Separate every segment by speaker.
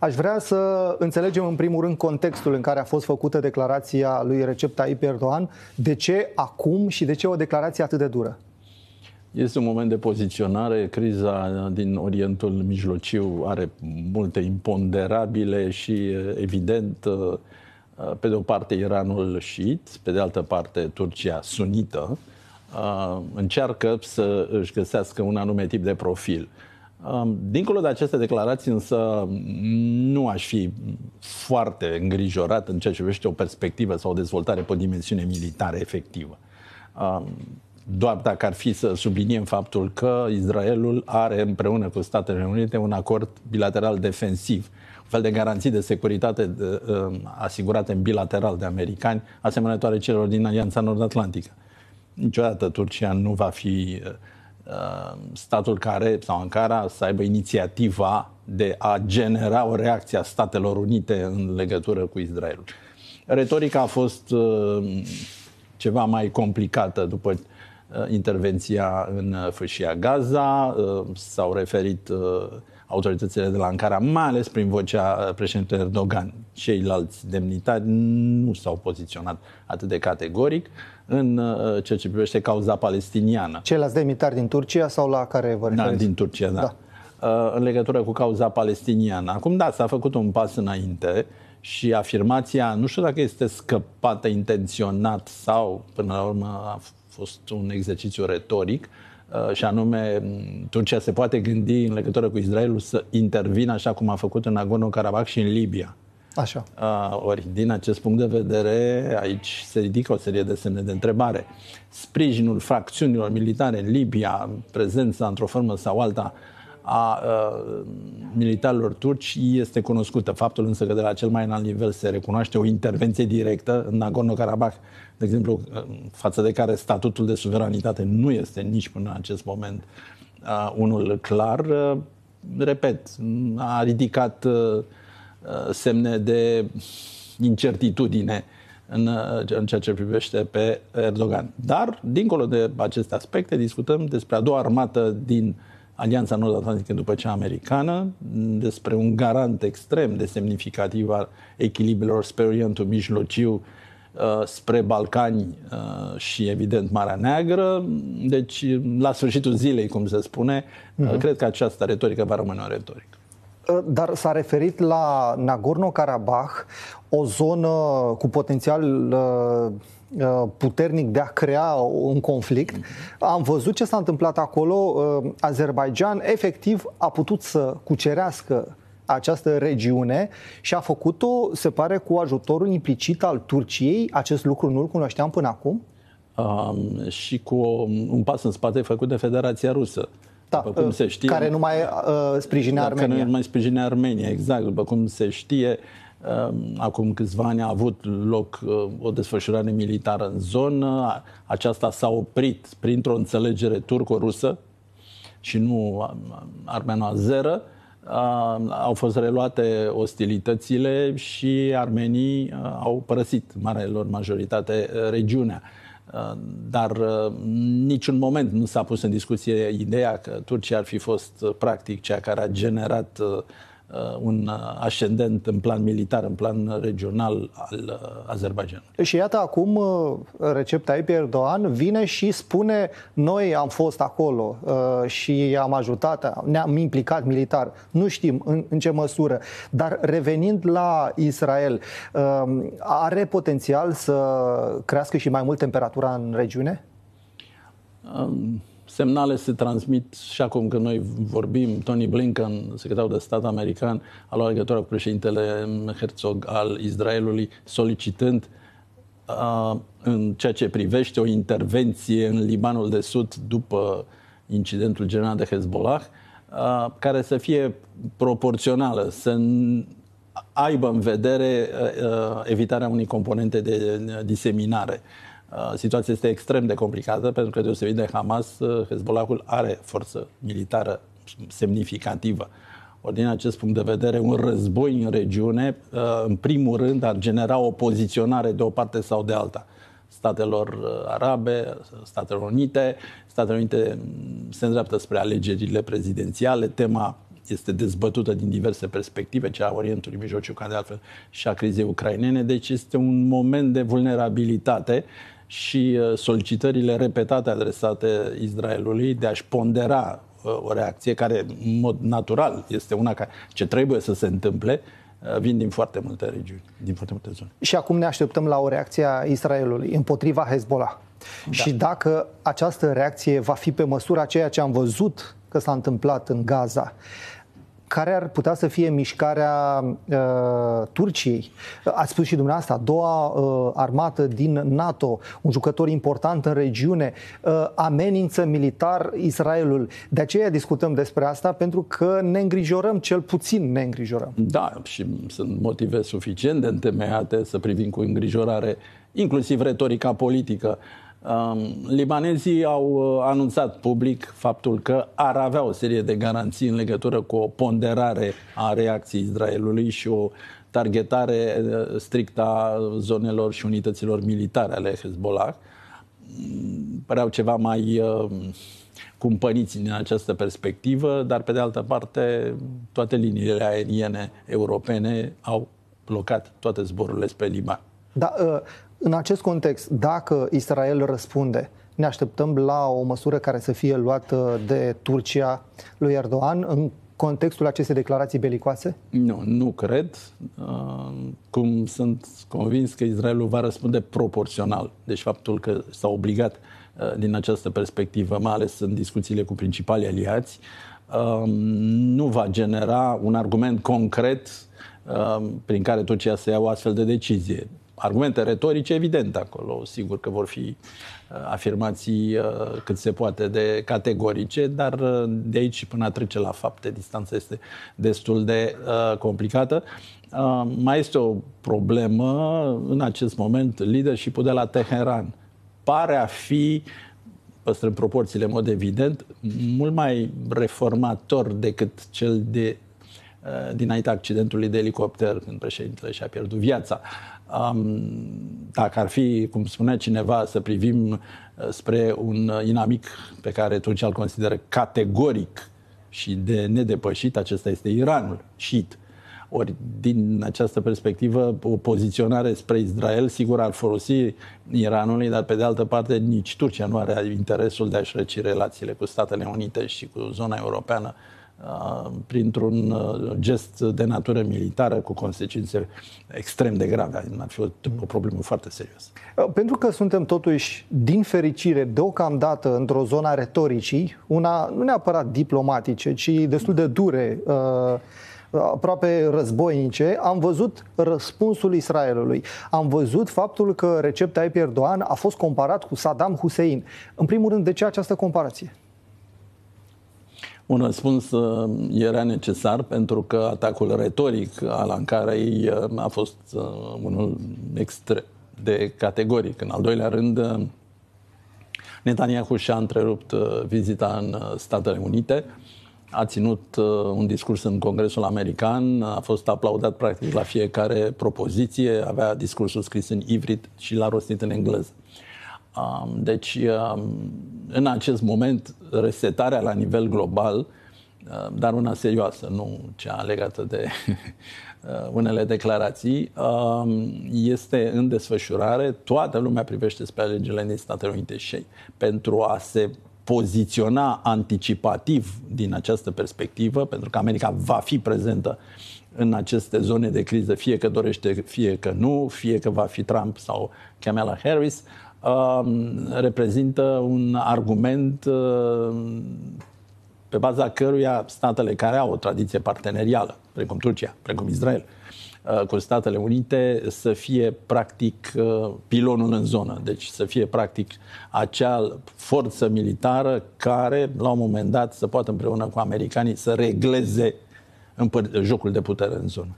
Speaker 1: Aș vrea să înțelegem în primul rând contextul în care a fost făcută declarația lui Recep Tayyip Erdogan. De ce acum și de ce o declarație atât de dură?
Speaker 2: Este un moment de poziționare. Criza din Orientul Mijlociu are multe imponderabile și, eh, evident, eh, eh, pe de o parte Iranul șiit, pe de altă parte Turcia sunită, încearcă să își găsească un anume tip de profil. Dincolo de aceste declarații, însă, nu aș fi foarte îngrijorat în ceea ce privește o perspectivă sau o dezvoltare pe o dimensiune militară efectivă. Doar dacă ar fi să subliniem faptul că Israelul are împreună cu Statele Unite un acord bilateral defensiv, un fel de garanții de securitate um, asigurate în bilateral de americani, asemănătoare celor din Alianța Nord-Atlantică. Niciodată Turcia nu va fi uh, Uh, statul care, sau Ankara, să aibă inițiativa de a genera o reacție a Statelor Unite în legătură cu Israelul. Retorica a fost uh, ceva mai complicată după uh, intervenția în fâșia Gaza, s-au referit autoritățile de la Ankara, mai ales prin vocea uh, președintelui Erdogan. Ceilalți demnitari nu s-au poziționat atât de categoric în uh, ceea ce privește cauza palestiniană.
Speaker 1: Ceilalți demnitari din Turcia
Speaker 2: sau la care vă da, referiți? Da, din Turcia, da. da. Uh, în legătură cu cauza palestiniană. Acum, da, s-a făcut un pas înainte și afirmația, nu știu dacă este scăpată intenționat sau, până la urmă, a fost un exercițiu retoric, uh, Uh, și anume Turcia se poate gândi în legătură cu Israelul să intervină așa cum a făcut în Nagorno-Karabakh și în Libia. Așa. Uh, ori, din acest punct de vedere, aici se ridică o serie de semne de întrebare. Sprijinul fracțiunilor militare în Libia, prezența într-o formă sau alta a uh, militarilor turci este cunoscută. Faptul însă că de la cel mai înalt nivel se recunoaște o intervenție directă în Nagorno-Karabakh, de exemplu, uh, față de care statutul de suveranitate nu este nici până în acest moment uh, unul clar, repet, a ridicat semne de incertitudine în, în ceea ce privește pe Erdogan. Dar, dincolo de aceste aspecte, discutăm despre a doua armată din uh, Alianța Nord-Atlantică după cea americană, despre un garant extrem de semnificativ al echilibrelor spre Orientul Mijlociu, uh, spre Balcani uh, și, evident, Marea Neagră. Deci, la sfârșitul zilei, cum se spune, uh-huh. cred că această retorică va rămâne o retorică.
Speaker 1: Uh, dar s-a referit la Nagorno-Karabakh, o zonă cu potențial Uh, puternic de a crea un conflict. Mhm. Am văzut ce s-a întâmplat acolo. Uh, Azerbaijan efectiv a putut să cucerească această regiune și a făcut-o, se pare, cu ajutorul implicit al Turciei. Acest lucru nu-l
Speaker 2: cunoșteam până acum. Um, și cu un pas în spate făcut de Federația Rusă. Da, după cum uh, se știe, care nu mai uh, sprijine da, Armenia. Care nu mai sprijine Armenia, exact. După cum se știe, uh, Ehm, acum câțiva ani a avut loc ehm, o desfășurare militară în zonă. Aceasta s-a oprit printr-o înțelegere turco-rusă și nu armeno zeră. Au fost reluate ostilitățile și armenii ehm, au părăsit, marea lor majoritate, regiunea dar niciun moment nu s-a pus în discuție ideea că Turcia ar fi fost practic cea care a generat Uh, un ascendent în plan militar, în plan regional al uh, Azerbaijanului.
Speaker 1: Și iată acum uh, Recep Tayyip Erdogan vine și spune noi am fost acolo și am ajutat, ne-am implicat militar. Nu știm în, în ce măsură, dar revenind la Israel, are potențial să crească și mai mult temperatura în regiune?
Speaker 2: Um semnale se transmit și acum când noi vorbim. Tony Blinken, secretarul de stat american, a luat legătura cu președintele Herzog al Israelului, solicitând uh, în ceea ce privește o intervenție în Libanul de Sud după incidentul general de Hezbollah, uh, care să fie proporțională, să aibă în vedere uh, evitarea unei componente de diseminare. Uh, situația este extrem de complicată pentru că, deosebit de Hamas, uh, Hezbollahul are forță militară semnificativă. Ori din acest punct de vedere, un război în regiune, uh, în primul rând, ar genera o poziționare de o parte sau de alta. Statelor Arabe, Statele Unite. Statele Unite mm, se îndreaptă spre alegerile prezidențiale. Tema este dezbătută din diverse perspective, cea a Orientului Mijlociu, ca de altfel și a crizei ucrainene. Deci este un moment de vulnerabilitate și uh, solicitările repetate adresate Israelului de a-și pondera uh, o reacție care, în mod natural, este una care, ce trebuie să se întâmple, uh, vin din foarte multe regiuni, din foarte multe zone.
Speaker 1: Și acum ne așteptăm la o reacție a Israelului împotriva Hezbollah. Da. Și dacă această reacție va fi pe măsura ceea ce am văzut că s-a întâmplat în Gaza, care ar putea să fie mișcarea uh, Turciei. Ați spus și dumneavoastră, a doua uh, armată din NATO, un jucător important în regiune, uh, amenință militar Israelul. De aceea discutăm despre asta, pentru că ne îngrijorăm, cel puțin ne îngrijorăm.
Speaker 2: Da, și sunt motive suficient de întemeiate să privim cu îngrijorare inclusiv retorica politică Um, libanezii au uh, anunțat public faptul că ar avea o serie de garanții în legătură cu o ponderare a reacției Israelului și o targetare uh, strictă a zonelor și unităților militare ale Hezbollah. Păreau mm, ceva mai uh, cumpăniți din această perspectivă, dar pe de altă parte toate liniile aeriene europene au blocat toate zborurile spre Liban.
Speaker 1: Da, în acest context, dacă Israel răspunde, ne așteptăm la o măsură care să fie luată de Turcia lui Erdogan în contextul acestei declarații belicoase?
Speaker 2: Nu, nu cred. Uh, cum sunt convins că Israelul va răspunde proporțional. Deci faptul că s-a obligat uh, din această perspectivă, mai ales în discuțiile cu principalii aliați, uh, nu va genera un argument concret prin care Turcia să ia o astfel de decizie argumente retorice, evident, acolo. Sigur că vor fi uh, afirmații uh, cât se poate de categorice, dar uh, de aici până a trece la fapte, distanța este destul de complicată. Mai este o problemă în acest moment, leadership-ul de la Teheran pare a fi păstrând proporțiile în mod evident, mult mai reformator decât cel de dinaintea accidentului de elicopter, când președintele și-a pierdut viața. Uh, dacă ar fi, cum spunea cineva, să privim uh, spre un uh, inamic pe care Turcia îl consideră categoric și de nedepășit, acesta este Iranul, șit. Ori, din această perspectivă, o poziționare spre Israel, sigur, ar folosi Iranului, dar, pe de altă parte, nici Turcia nu are interesul de a-și răci relațiile cu Statele Unite și cu zona europeană Uh, printr-un uh, gest de natură militară cu consecințe extrem de grave. Ar fi o, problemă foarte serioasă. Uh, pentru
Speaker 1: că suntem totuși, din fericire, deocamdată într-o zonă a retoricii, una nu neapărat diplomatice, ci destul de dure, aproape războinice, am văzut răspunsul Israelului. Am văzut faptul că Recep Tayyip Erdogan a fost comparat cu Saddam Hussein. În primul rând, de ce această comparație?
Speaker 2: Un răspuns uh, era necesar pentru că atacul retoric al Ankarei uh, a fost uh, unul extrem de categoric. În al doilea rând, Netanyahu și-a întrerupt vizita în Statele Unite, a ținut un discurs în Congresul American, a fost aplaudat practic la fiecare propoziție, avea discursul scris în ivrit și l-a rostit în engleză. Deci, în acest moment, resetarea la nivel global, dar una serioasă, nu cea legată de uh, unele declarații, este în desfășurare. Toată lumea privește spre alegerile din Statele Unite și pentru a se poziționa anticipativ din această perspectivă, pentru că America va fi prezentă uh, în aceste zone de criză, fie că dorește, fie că nu, fie că va fi Trump sau Kamala Harris, um, reprezintă un argument uh, pe baza căruia statele care au o tradiție partenerială, precum Turcia, precum Israel, uh, cu Statele Unite, să fie practic uh, pilonul în zonă, deci să fie practic acea forță militară care, la un moment dat, să poată împreună cu americanii să regleze în jocul de putere în zonă.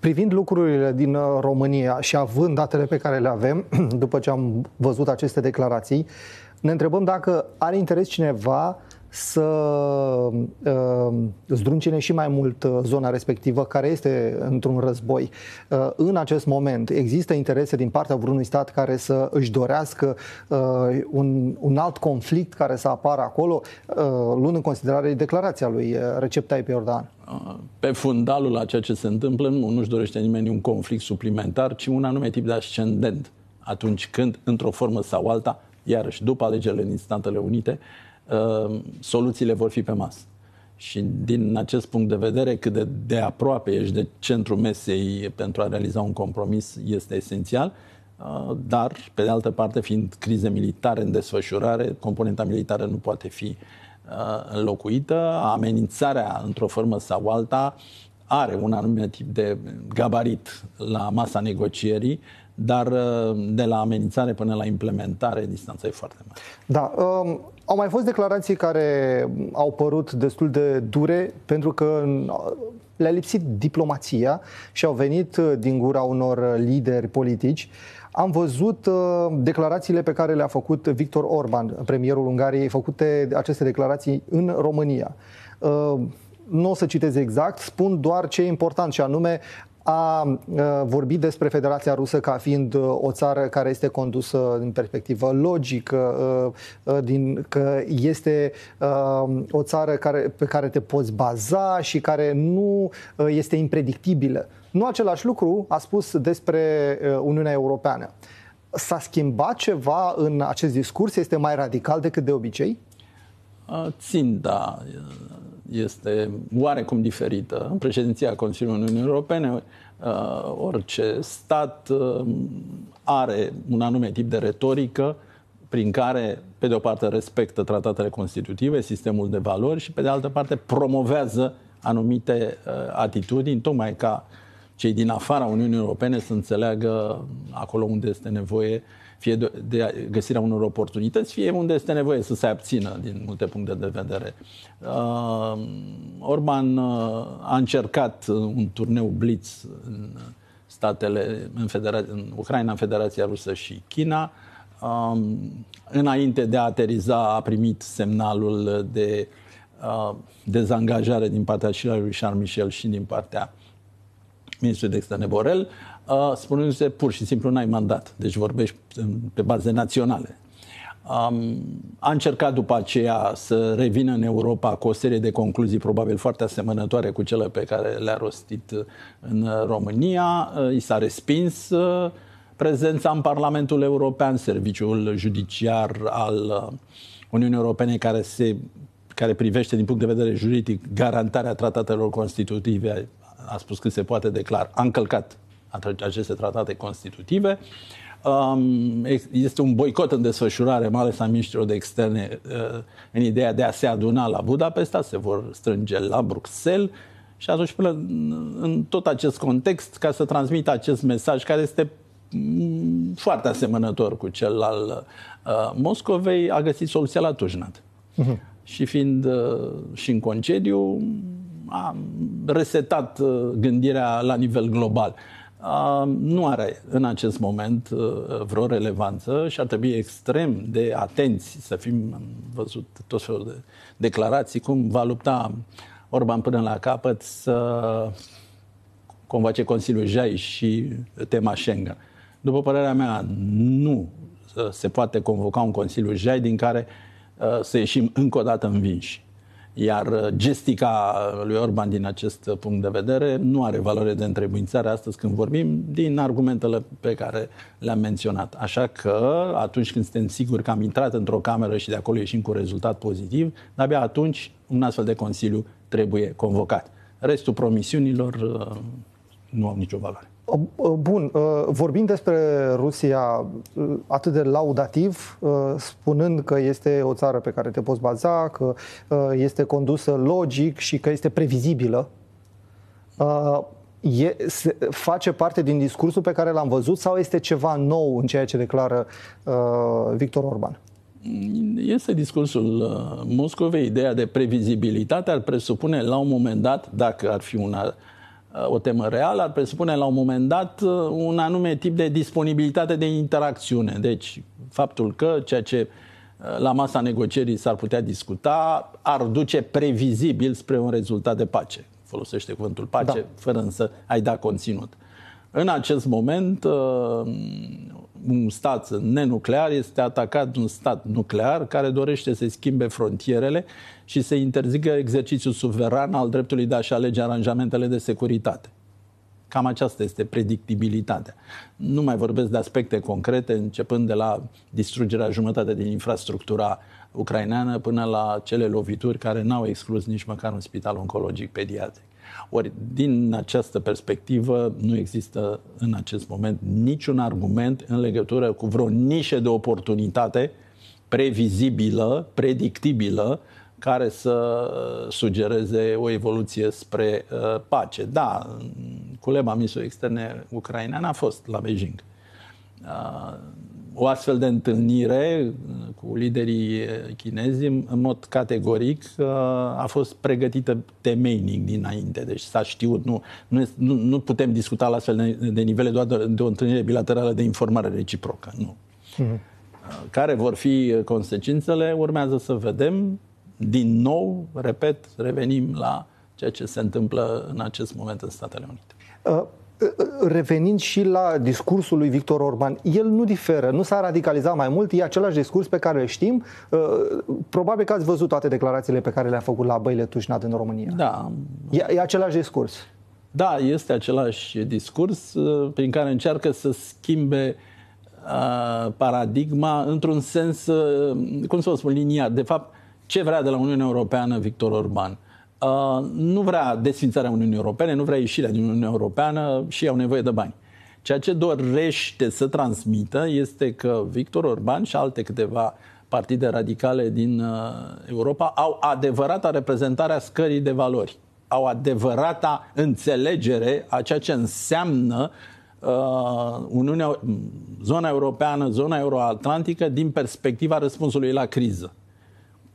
Speaker 1: Privind lucrurile din uh, România și având datele pe care le avem, după ce am văzut aceste declarații, ne întrebăm dacă are interes cineva uh, să uh, zdruncine și mai mult uh, zona respectivă care este într-un război. Uh, în acest moment există interese din partea vreunui stat care să își dorească uh, un, un alt conflict care să apară acolo, uh, luând în considerare declarația lui uh, Recep Tayyip Erdogan?
Speaker 2: Uh, pe fundalul a ceea ce se întâmplă, nu, nu-și dorește nimeni un conflict suplimentar, ci un anume tip de ascendent atunci când, într-o formă sau alta, iarăși după alegerile din Statele Unite, uh, Uh, soluțiile vor fi pe masă. Și din acest punct de vedere, cât de, de aproape ești de centrul mesei pentru a realiza un compromis este esențial, uh, dar, pe de altă parte, fiind crize militare în desfășurare, componenta militară nu poate fi uh, înlocuită, amenințarea, într-o formă sau alta, are un anume tip de gabarit la masa negocierii, dar de la amenințare până la implementare, distanța e foarte mare.
Speaker 1: Da, um au mai fost declarații care au părut destul de dure pentru că le-a lipsit diplomația și au venit uh, din gura unor lideri politici. Am văzut uh, declarațiile pe care le-a făcut Victor Orban, premierul Ungariei, făcute aceste declarații în România uh, nu o să citez exact, spun doar ce e important și anume a vorbit despre Federația Rusă ca fiind uh, o țară care este condusă din perspectivă logică, uh, uh, din, că este o țară care, pe care te poți baza și care nu este impredictibilă. Nu același lucru a spus despre Uniunea Europeană. S-a schimbat ceva în acest discurs? Este mai radical decât de obicei?
Speaker 2: Țin, da este oarecum diferită. Președinția Consiliului Uniunii Europene, uh, orice stat uh, are un anume tip de retorică prin care, pe de o parte, respectă tratatele constitutive, sistemul de valori și, pe de altă parte, promovează anumite uh, atitudini, tocmai ca cei din afara Uniunii Europene să înțeleagă acolo unde este nevoie uh, fie de, de găsirea unor oportunități, fie unde este nevoie să se abțină din multe puncte de vedere. Uh, Orban uh, a încercat uh, un turneu blitz în statele, în, Federa- în Ucraina, în Federația Rusă și China. Uh, înainte de a ateriza, a primit semnalul de uh, dezangajare din partea și lui Charles Michel și din partea ministrului de externe Borel. Uh, spunându-se pur și simplu n-ai mandat, deci vorbești pe baze naționale. Um, a încercat după aceea să revină în Europa cu o serie de concluzii probabil foarte asemănătoare cu cele pe care le-a rostit uh, în România. Uh, I s-a respins uh, prezența în Parlamentul European, serviciul judiciar al uh, Uniunii Europene care se care privește din punct de vedere juridic garantarea tratatelor constitutive, a spus că se poate declar, a încălcat aceste tratate constitutive. Um, este un boicot în desfășurare, mai ales a miniștrilor de externe, uh, în ideea de a se aduna la Budapesta, se vor strânge la Bruxelles și atunci până în tot acest context, ca să transmită acest mesaj care este mm, foarte asemănător cu cel al uh, Moscovei, a găsit soluția la Tujnat. Uh-huh. Și fiind uh, și în concediu, a resetat uh, gândirea la nivel global. Uh, nu are în acest moment uh, vreo relevanță și ar trebui extrem de atenți să fim, am văzut tot felul de declarații, cum va lupta Orban până la capăt să convoace Consiliul Jai și tema Schengen. După părerea mea, nu uh, se poate convoca un Consiliu Jai din care uh, să ieșim încă o dată învinși. Iar uh, gestica uh, lui Orban din acest uh, punct de vedere nu are valoare de întrebuințare astăzi când vorbim din argumentele pe care le-am menționat. Așa că atunci când suntem siguri că am intrat într-o cameră și de acolo ieșim cu rezultat pozitiv, abia atunci un astfel de consiliu trebuie convocat. Restul promisiunilor nu au nicio valoare.
Speaker 1: Uh, bun, uh, vorbind despre Rusia uh, atât de laudativ, spunând că este o țară pe care te poți baza, că este condusă logic și că este previzibilă, e, se, face parte din discursul pe care l-am văzut sau este ceva nou în ceea ce declară Victor Orban?
Speaker 2: Este discursul Moscovei. Ideea de previzibilitate ar presupune la un moment dat, dacă ar fi una. Uh, o temă reală ar presupune la un moment dat uh, un anume tip de disponibilitate de interacțiune. Deci, faptul că ceea ce uh, la masa negocierii s-ar putea discuta ar duce previzibil spre un rezultat de pace. Folosește cuvântul pace, da. fără însă ai da conținut. În acest moment, un stat nenuclear este atacat de un stat nuclear care dorește să schimbe frontierele și să interzică exercițiul suveran al dreptului de a-și alege aranjamentele de securitate. Cam aceasta este predictibilitatea. Nu mai vorbesc de aspecte concrete, începând de la distrugerea jumătate din infrastructura ucraineană până la cele lovituri care n-au exclus nici măcar un spital oncologic pediatric. Ori, din această perspectivă, nu există în acest moment niciun argument în legătură cu vreo nișă de oportunitate previzibilă, predictibilă, care să sugereze o evoluție spre uh, pace. Da, culeba misiei externe ucraineană a fost la Beijing. Uh, o astfel de întâlnire uh, cu liderii uh, chinezi, în mod categoric, uh, a fost pregătită temeinic dinainte, deci s-a știut. Nu, nu, nu putem discuta la astfel de, de nivele doar de, de o întâlnire bilaterală de informare reciprocă, nu. Mm-hmm. Care vor fi consecințele, urmează să vedem. Din nou, repet, revenim la ceea ce se întâmplă în acest moment în Statele Unite.
Speaker 1: Uh revenind și la discursul lui Victor Orban, el nu diferă, nu s-a radicalizat mai mult, e același discurs pe care îl știm. Uh, probabil că ați văzut toate declarațiile pe care le-a făcut la Băile Tușnat în România. Da.
Speaker 2: E, e același discurs. Da, este același discurs uh, prin care încearcă să schimbe uh, paradigma într-un sens, cum să o spun, linia. De fapt, ce vrea de la Uniunea Europeană Victor Orban? Uh, nu vrea desfințarea Uniunii Europene, nu vrea ieșirea din Uniunea Europeană și au nevoie de bani. Ceea ce dorește să transmită este că Victor Orban și alte câteva partide radicale din uh, Europa au adevărata reprezentare a scării de valori, au adevărata înțelegere a ceea ce înseamnă uh, Uniunea, zona europeană, zona euroatlantică din perspectiva răspunsului la criză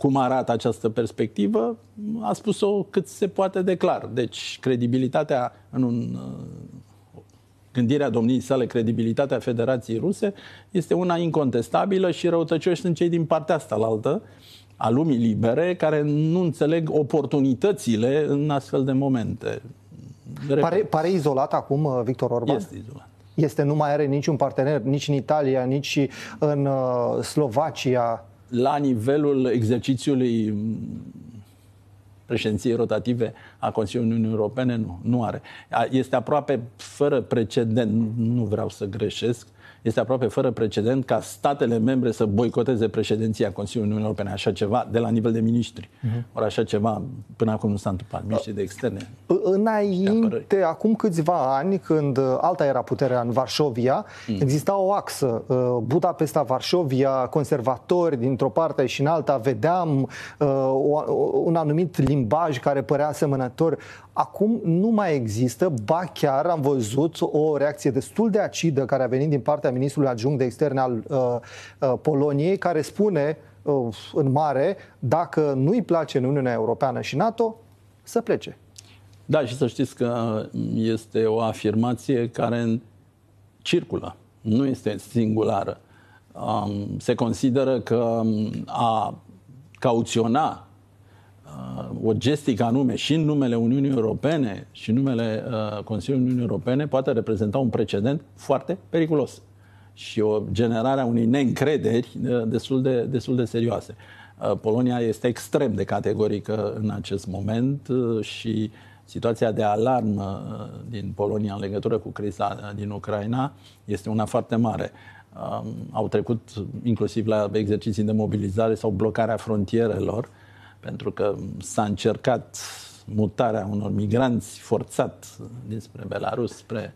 Speaker 2: cum arată această perspectivă, a spus-o cât se poate de clar. Deci, credibilitatea în un, uh, gândirea domniei sale, credibilitatea Federației Ruse, este una incontestabilă și răutăcioși sunt cei din partea asta altă, a lumii libere, care nu înțeleg oportunitățile în astfel de momente. Pare,
Speaker 1: pare izolat acum uh, Victor Orban? Este izolat este, nu mai are niciun partener, nici în Italia, nici în
Speaker 2: uh, Slovacia la nivelul exercițiului mm, președinției rotative a Consiliului Uniunii Europene, nu, nu are. Este aproape fără precedent, nu vreau să greșesc, este aproape fără precedent ca statele membre să boicoteze președinția Consiliului Uniunii Europene, așa ceva, de la nivel de miniștri. Uh-huh. Mhm. Ori așa ceva, până acum nu s-a întâmplat, miniștri de externe.
Speaker 1: Înainte, acum câțiva ani, când alta era puterea în Varșovia, mm. exista o axă, uh, Budapesta-Varșovia, conservatori dintr-o parte și în alta, vedeam uh, un anumit limbaj care părea asemănător Acum nu mai există, ba chiar am văzut o reacție destul de acidă care a venit din partea ministrului adjunct de externe al uh, uh, Poloniei, care spune uh, în mare, dacă nu-i place în Uniunea Europeană și NATO, să plece.
Speaker 2: Da, și să știți că uh, este o afirmație care circulă, nu este singulară. Um, se consideră că um, a cauționa Uh, o gestică anume și în numele Uniunii Europene și în numele uh, Consiliului Uniunii Europene poate reprezenta un precedent foarte periculos și o generare a unei neîncrederi uh, destul de, destul de serioase. Polonia este extrem de categorică în acest moment și situația de alarmă din Polonia în legătură cu criza din Ucraina este una foarte mare. Um, au trecut inclusiv la exerciții de mobilizare sau blocarea frontierelor pentru că s-a încercat mutarea unor migranți forțat dinspre Belarus spre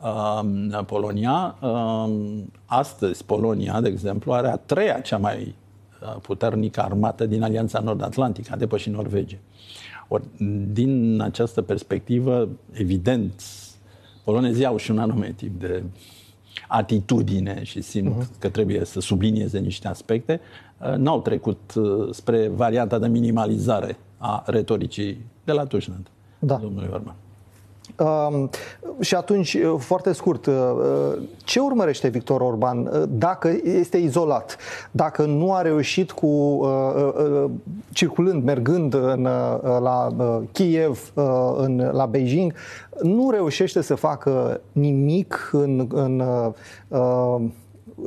Speaker 2: uh, Polonia. Uh, astăzi Polonia, de exemplu, are a treia cea mai uh, puternică armată din Alianța Nord-Atlantică, adepă și Norvegia. Or, din această perspectivă, evident, polonezii au și un anume tip de atitudine și simt uh-huh. că trebuie să sublinieze niște aspecte, Uh, n-au trecut uh, spre varianta de minimalizare a retoricii de la Tușnant, da. domnului Orban.
Speaker 1: Uh, și atunci, uh, foarte scurt, uh, ce urmărește Victor Orban dacă este izolat, dacă nu a reușit cu uh, circulând, mergând în, la Kiev, în, la Beijing, nu reușește să facă nimic în, în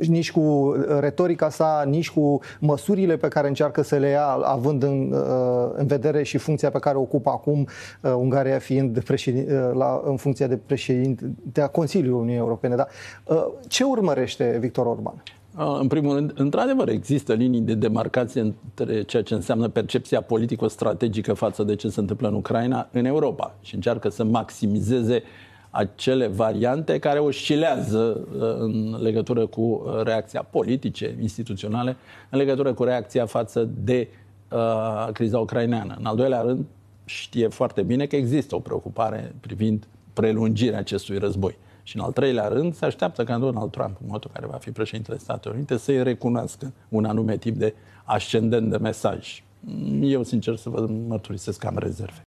Speaker 1: nici cu uh, retorica sa, nici cu măsurile pe care încearcă să le ia, având în, uh, în vedere și funcția pe care o ocupă acum uh, Ungaria fiind președin, la, în funcția de președinte a Consiliului Uniunii Europene. Dar ce urmărește Victor Orban?
Speaker 2: În primul rând, într-adevăr, există linii de demarcație între ceea ce înseamnă percepția politico-strategică față de ce se întâmplă în Ucraina, în Europa și încearcă să maximizeze uh, acele variante care oscilează uh, în legătură cu uh, reacția politice, instituționale, în legătură cu reacția față de uh, criza ucraineană. În al doilea rând, știe foarte bine că există o preocupare privind prelungirea acestui război. Și în al treilea rând, se așteaptă ca Donald Trump, în momentul care va fi președintele Statelor Unite, să-i recunoască un anume tip de ascendent de mesaj. Eu, sincer, să vă mărturisesc că am rezerve.